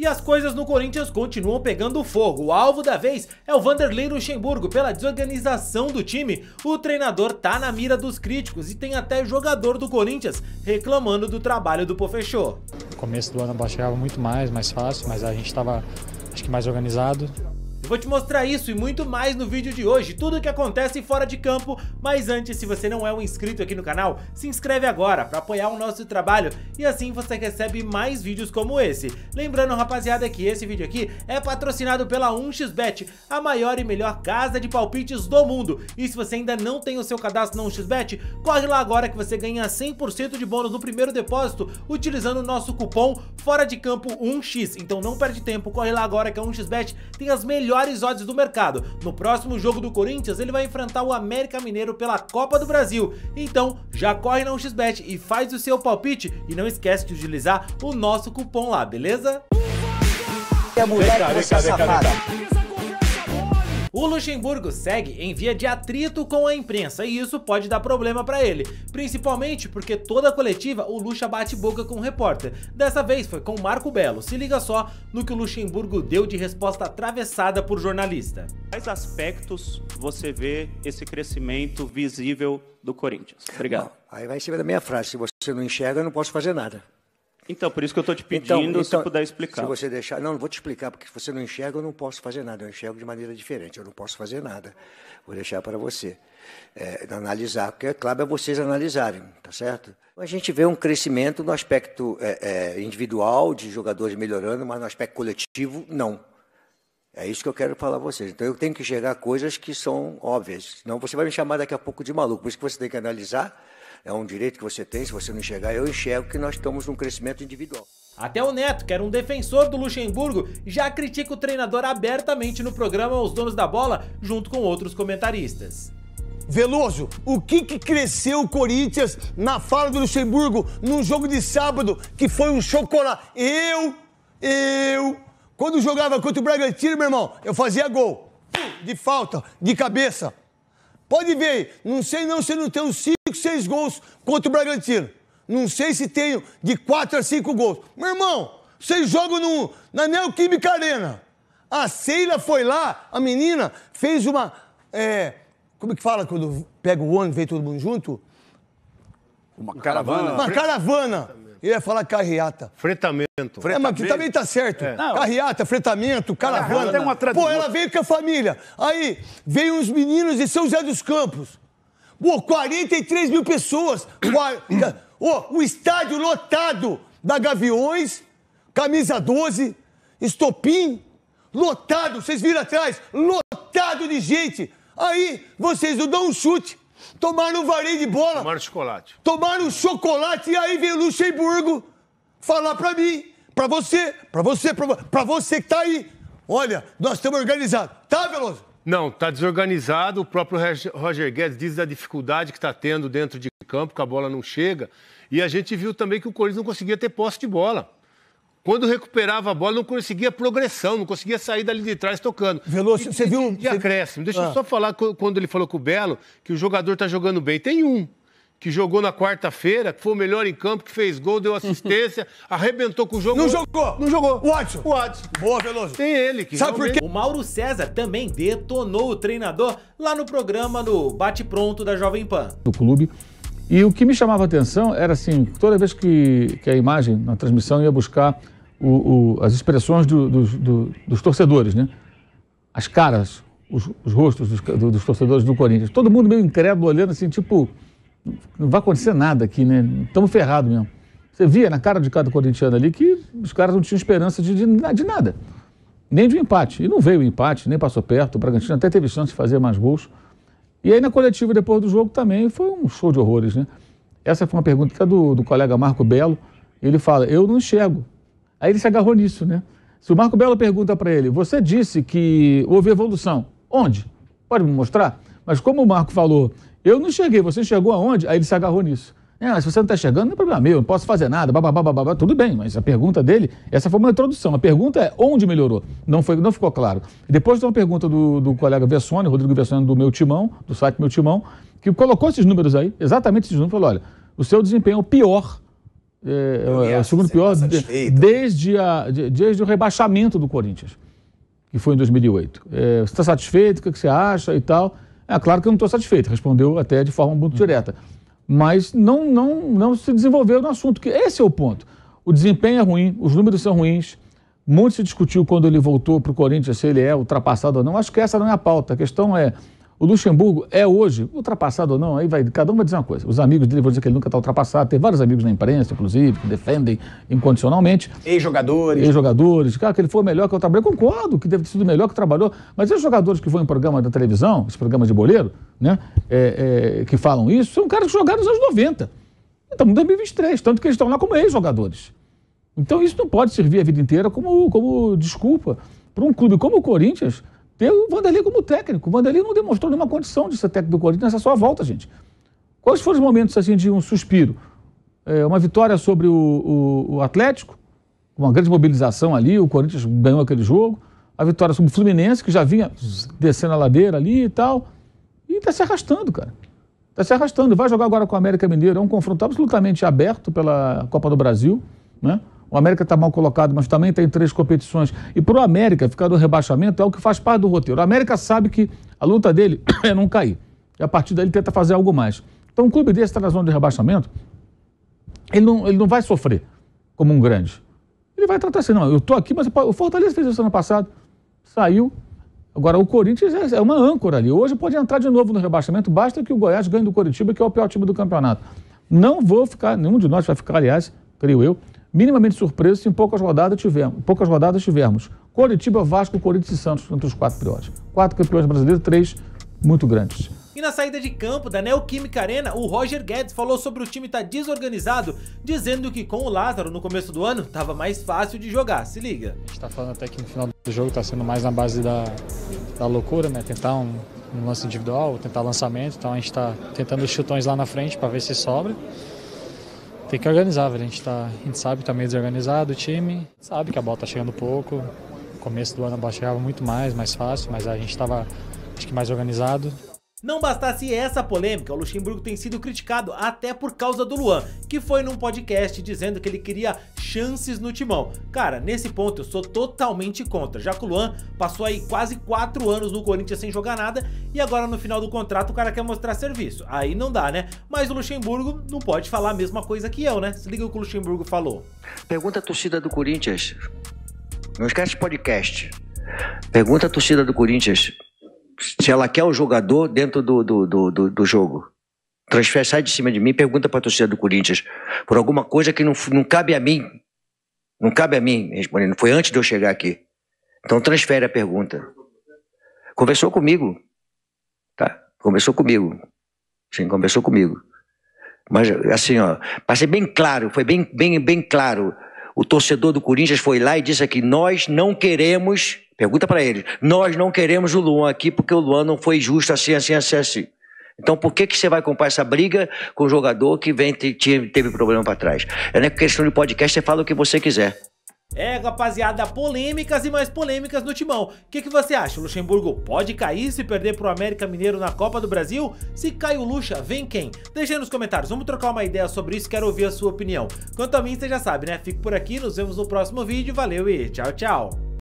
E as coisas no Corinthians continuam pegando fogo. O alvo da vez é o Vanderlei Luxemburgo pela desorganização do time. O treinador tá na mira dos críticos e tem até jogador do Corinthians reclamando do trabalho do Pofechô. No começo do ano a bola chegava muito mais, mais fácil, mas a gente estava acho que mais organizado. Vou te mostrar isso e muito mais no vídeo de hoje, tudo o que acontece fora de campo, mas antes, se você não é um inscrito aqui no canal, se inscreve agora para apoiar o nosso trabalho e assim você recebe mais vídeos como esse. Lembrando, rapaziada, que esse vídeo aqui é patrocinado pela 1xBet, a maior e melhor casa de palpites do mundo. E se você ainda não tem o seu cadastro na 1xBet, corre lá agora que você ganha 100% de bônus no primeiro depósito utilizando o nosso cupom fora de campo 1x. Então não perde tempo, corre lá agora que a 1xBet tem as melhores piores odds do mercado. No próximo jogo do Corinthians, ele vai enfrentar o América Mineiro pela Copa do Brasil. Então, já corre na 1xBet e faz o seu palpite e não esquece de utilizar o nosso cupom lá, beleza? Vem cá, vem cá, vem cá, vem cá. O Luxemburgo segue em via de atrito com a imprensa e isso pode dar problema para ele, principalmente porque toda coletiva o Luxa bate boca com o repórter. Dessa vez foi com Marco Belo. Se liga só no que o Luxemburgo deu de resposta atravessada por jornalista. Quais aspectos você vê esse crescimento visível do Corinthians? Obrigado. Bom, aí vai em cima da minha frase, se você não enxerga, eu não posso fazer nada. Então, por isso que eu estou te então, pedindo então, então, se puder explicar. Se você deixar. Não, não vou te explicar, porque se você não enxerga, eu não posso fazer nada. Eu enxergo de maneira diferente, eu não posso fazer nada. Vou deixar para você é, analisar, porque é claro, é vocês analisarem, tá certo? A gente vê um crescimento no aspecto é, é, individual, de jogadores melhorando, mas no aspecto coletivo, não. É isso que eu quero falar a vocês. Então eu tenho que enxergar coisas que são óbvias. Senão você vai me chamar daqui a pouco de maluco. Por isso que você tem que analisar é um direito que você tem, se você não enxergar, eu enxergo que nós estamos num crescimento individual. Até o Neto, que era um defensor do Luxemburgo, já critica o treinador abertamente no programa Os Donos da Bola, junto com outros comentaristas. Veloso, o que, que cresceu o Corinthians na fala do Luxemburgo num jogo de sábado que foi um chocolate? Eu, eu, quando jogava contra o Bragantino, meu irmão, eu fazia gol. De falta, de cabeça. Pode ver, não sei não se não tem um 5, 6 gols contra o Bragantino. Não sei se tenho de 4 a 5 gols. Meu irmão, vocês jogam no, na Neoquímica Arena. A Ceila foi lá, a menina fez uma. É, como é que fala quando pega o ônibus e vem todo mundo junto? Uma caravana. Uma caravana. Eu ia falar carreata. Fretamento. É, mas também tá certo. É. Carreata, fretamento, caravana. Tem uma tradição. Pô, ela veio com a família. Aí veio os meninos de São José dos Campos. Pô, 43 mil pessoas. oh, o estádio lotado da Gaviões, camisa 12, estopim, lotado. Vocês viram atrás, lotado de gente. Aí vocês não dão um chute. Tomaram um vareio de bola. Tomaram chocolate. Tomaram chocolate e aí vem o Luxemburgo falar pra mim, pra você, pra você, pra, pra você que tá aí. Olha, nós estamos organizados. Tá, Veloso? Não, está desorganizado. O próprio Roger Guedes diz da dificuldade que está tendo dentro de campo, que a bola não chega. E a gente viu também que o Corinthians não conseguia ter posse de bola. Quando recuperava a bola, não conseguia progressão, não conseguia sair dali de trás tocando. Veloso, você viu. um e acréscimo. Deixa ah. eu só falar quando ele falou com o Belo que o jogador está jogando bem. Tem um que jogou na quarta-feira, que foi o melhor em campo, que fez gol, deu assistência, arrebentou com o jogo. Não jogou! Não jogou! O Watson! O Watson! Boa, Veloso! Tem ele que Sabe por quê? O Mauro César também detonou o treinador lá no programa do Bate Pronto da Jovem Pan. Do clube. E o que me chamava a atenção era assim, toda vez que, que a imagem, na transmissão, ia buscar o, o, as expressões do, do, do, dos torcedores, né? As caras, os, os rostos dos, dos torcedores do Corinthians. Todo mundo meio incrédulo, olhando assim, tipo não vai acontecer nada aqui, né? Estamos ferrados mesmo. Você via na cara de cada corintiano ali que os caras não tinham esperança de, de, de nada, nem de um empate. E não veio o empate, nem passou perto. O Bragantino até teve chance de fazer mais gols. E aí na coletiva depois do jogo também foi um show de horrores, né? Essa foi uma pergunta até do, do colega Marco Belo. Ele fala, eu não enxergo. Aí ele se agarrou nisso, né? Se o Marco Belo pergunta para ele, você disse que houve evolução. Onde? Pode me mostrar? Mas como o Marco falou eu não cheguei, você chegou aonde? Aí ele se agarrou nisso. É, se você não está chegando, não é problema meu, não posso fazer nada, bababá, bababá, tudo bem, mas a pergunta dele, essa foi uma introdução. A pergunta é onde melhorou? Não, foi, não ficou claro. Depois tem uma pergunta do, do colega Vessone, Rodrigo Vessone, do meu timão, do site Meu Timão, que colocou esses números aí, exatamente esses números, falou: olha, o seu desempenho é o pior é, é, é o segundo pior tá de, desde, a, de, desde o rebaixamento do Corinthians, que foi em 2008. É, você está satisfeito? O que você acha e tal? É claro que eu não estou satisfeito, respondeu até de forma muito direta. Mas não, não, não se desenvolveu no assunto, que esse é o ponto. O desempenho é ruim, os números são ruins. Muito se discutiu quando ele voltou para o Corinthians se ele é ultrapassado ou não. Acho que essa não é a pauta. A questão é o Luxemburgo é hoje, ultrapassado ou não, aí vai, cada um vai dizer uma coisa. Os amigos dele vão dizer que ele nunca está ultrapassado. Tem vários amigos na imprensa, inclusive, que defendem incondicionalmente. Ex-jogadores. Ex-jogadores. Cara, que ele foi melhor que eu trabalhei. Concordo que deve ter sido melhor que trabalhou. Mas esses jogadores que vão em programa da televisão, esses programas de boleiro, né, é, é, que falam isso, são caras que jogaram nos anos 90. Estamos em 2023, tanto que eles estão lá como ex-jogadores. Então isso não pode servir a vida inteira como, como desculpa para um clube como o Corinthians ter o Vanderlei como técnico. O Vanderlei não demonstrou nenhuma condição de ser técnico do Corinthians nessa sua volta, gente. Quais foram os momentos assim de um suspiro? É, uma vitória sobre o, o, o, Atlético, uma grande mobilização ali, o Corinthians ganhou aquele jogo. A vitória sobre o Fluminense, que já vinha descendo a ladeira ali e tal. E está se arrastando, cara. Está se arrastando. Vai jogar agora com o América Mineiro. É um confronto absolutamente aberto pela Copa do Brasil, né? O América está mal colocado, mas também tem três competições. E para o América ficar no rebaixamento é o que faz parte do roteiro. O América sabe que a luta dele é não cair. E a partir daí ele tenta fazer algo mais. Então, um clube desse está na zona de rebaixamento, ele não, ele não vai sofrer como um grande. Ele vai tratar assim, não, eu estou aqui, mas o Fortaleza fez isso ano passado. Saiu, Agora, o Corinthians é, é uma âncora ali. Hoje pode entrar de novo no rebaixamento, basta que o Goiás ganhe do Coritiba, que é o pior time do campeonato. Não vou ficar, nenhum de nós vai ficar, aliás, creio eu, minimamente surpreso se em poucas rodadas tivemos, poucas rodadas tivermos. Coritiba, Vasco, Corinthians e Santos entre os quatro piores. Quatro campeões brasileiros, três muito grandes. E na saída de campo da Neoquímica Arena, o Roger Guedes falou sobre o time estar tá desorganizado, dizendo que com o Lázaro no começo do ano estava mais fácil de jogar. Se liga. A gente está falando até que no final do jogo está sendo mais na base da, da loucura, né? Tentar um, um lance individual, tentar lançamento. Então a gente está tentando os chutões lá na frente para ver se sobra tem que organizar, velho. A gente, tá, a gente sabe que tá meio desorganizado o time, sabe que a bola tá chegando pouco. No começo do ano a bola chegava muito mais, mais fácil, mas a gente tava, acho que, mais organizado. Não bastasse essa polêmica, o Luxemburgo tem sido criticado até por causa do Luan, que foi num podcast dizendo que ele queria chances no timão. Cara, nesse ponto eu sou totalmente contra, já que o Luan passou aí quase 4 anos no Corinthians sem jogar nada e agora no final do contrato o cara quer mostrar serviço. Aí não dá, né? Mas o Luxemburgo não pode falar a mesma coisa que eu, né? Se liga o que o Luxemburgo falou. Pergunta a torcida do Corinthians. Não esquece podcast. Pergunta a torcida do Corinthians se ela quer o jogador dentro do, do, do, do, do jogo. Transfer sai de cima de mim pergunta para a torcida do Corinthians por alguma coisa que não, não cabe a mim não cabe a mim respondendo, foi antes de eu chegar aqui. Então transfere a pergunta. Conversou comigo. Tá? Conversou comigo. Sim, conversou comigo. Mas assim, ó, para ser bem claro, foi bem, bem, bem claro. O torcedor do Corinthians foi lá e disse aqui: nós não queremos, pergunta para ele, nós não queremos o Luan aqui porque o Luan não foi justo assim, assim, assim, assim. Então por que, que você vai comprar essa briga com o jogador que vem te, te, teve problema para trás? É na questão de podcast, você fala o que você quiser. É, rapaziada, polêmicas e mais polêmicas no timão. O que, que você acha? O Luxemburgo pode cair se perder pro América Mineiro na Copa do Brasil? Se cai o Luxa, vem quem? Deixa aí nos comentários, vamos trocar uma ideia sobre isso, quero ouvir a sua opinião. Quanto a mim, você já sabe, né? Fico por aqui, nos vemos no próximo vídeo, valeu e tchau, tchau.